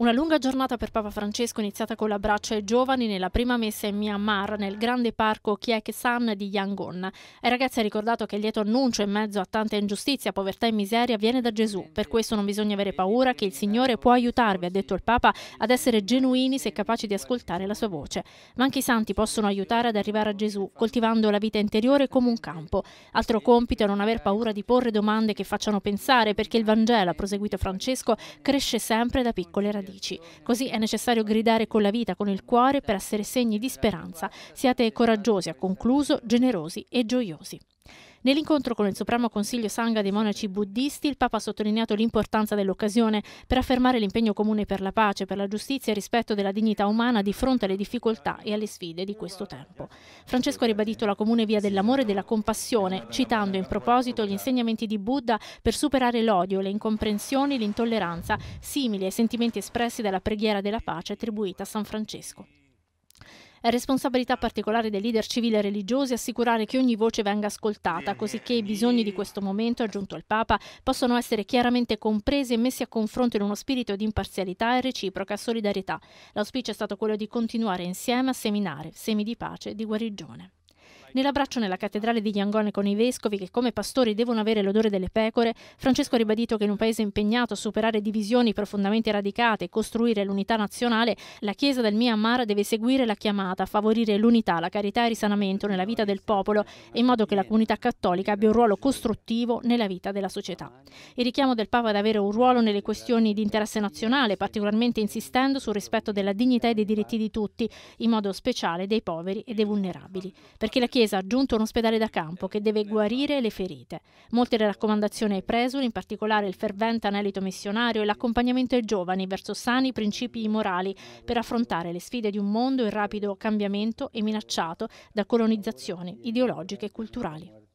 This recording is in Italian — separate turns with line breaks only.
Una lunga giornata per Papa Francesco iniziata con l'abbraccio ai giovani nella prima messa in Myanmar nel grande parco Kiek San di Yangon. Ai ragazzi ha ricordato che il lieto annuncio in mezzo a tanta ingiustizia, povertà e miseria viene da Gesù. Per questo non bisogna avere paura che il Signore può aiutarvi, ha detto il Papa, ad essere genuini se capaci di ascoltare la sua voce. Ma anche i santi possono aiutare ad arrivare a Gesù, coltivando la vita interiore come un campo. Altro compito è non aver paura di porre domande che facciano pensare, perché il Vangelo, ha proseguito Francesco, cresce sempre da piccole radici radici. Così è necessario gridare con la vita, con il cuore, per essere segni di speranza. Siate coraggiosi, ha concluso, generosi e gioiosi. Nell'incontro con il Supremo Consiglio Sangha dei monaci buddisti, il Papa ha sottolineato l'importanza dell'occasione per affermare l'impegno comune per la pace, per la giustizia e rispetto della dignità umana di fronte alle difficoltà e alle sfide di questo tempo. Francesco ha ribadito la comune via dell'amore e della compassione, citando in proposito gli insegnamenti di Buddha per superare l'odio, le incomprensioni, l'intolleranza, simili ai sentimenti espressi dalla preghiera della pace attribuita a San Francesco. È responsabilità particolare dei leader civili e religiosi assicurare che ogni voce venga ascoltata, così che i bisogni di questo momento, aggiunto il Papa, possano essere chiaramente compresi e messi a confronto in uno spirito di imparzialità e reciproca solidarietà. L'auspicio è stato quello di continuare insieme a seminare semi di pace e di guarigione. Nell'abbraccio nella cattedrale di Yangon con i vescovi che come pastori devono avere l'odore delle pecore, Francesco ha ribadito che in un paese impegnato a superare divisioni profondamente radicate e costruire l'unità nazionale, la Chiesa del Myanmar deve seguire la chiamata a favorire l'unità, la carità e il risanamento nella vita del popolo in modo che la comunità cattolica abbia un ruolo costruttivo nella vita della società. Il richiamo del Papa ad avere un ruolo nelle questioni di interesse nazionale, particolarmente insistendo sul rispetto della dignità e dei diritti di tutti, in modo speciale dei poveri e dei vulnerabili, perché la Chiesa Chiesa ha aggiunto un ospedale da campo che deve guarire le ferite. Molte le raccomandazioni ai presuli, in particolare il fervente anelito missionario e l'accompagnamento ai giovani verso sani principi morali per affrontare le sfide di un mondo in rapido cambiamento e minacciato da colonizzazioni ideologiche e culturali.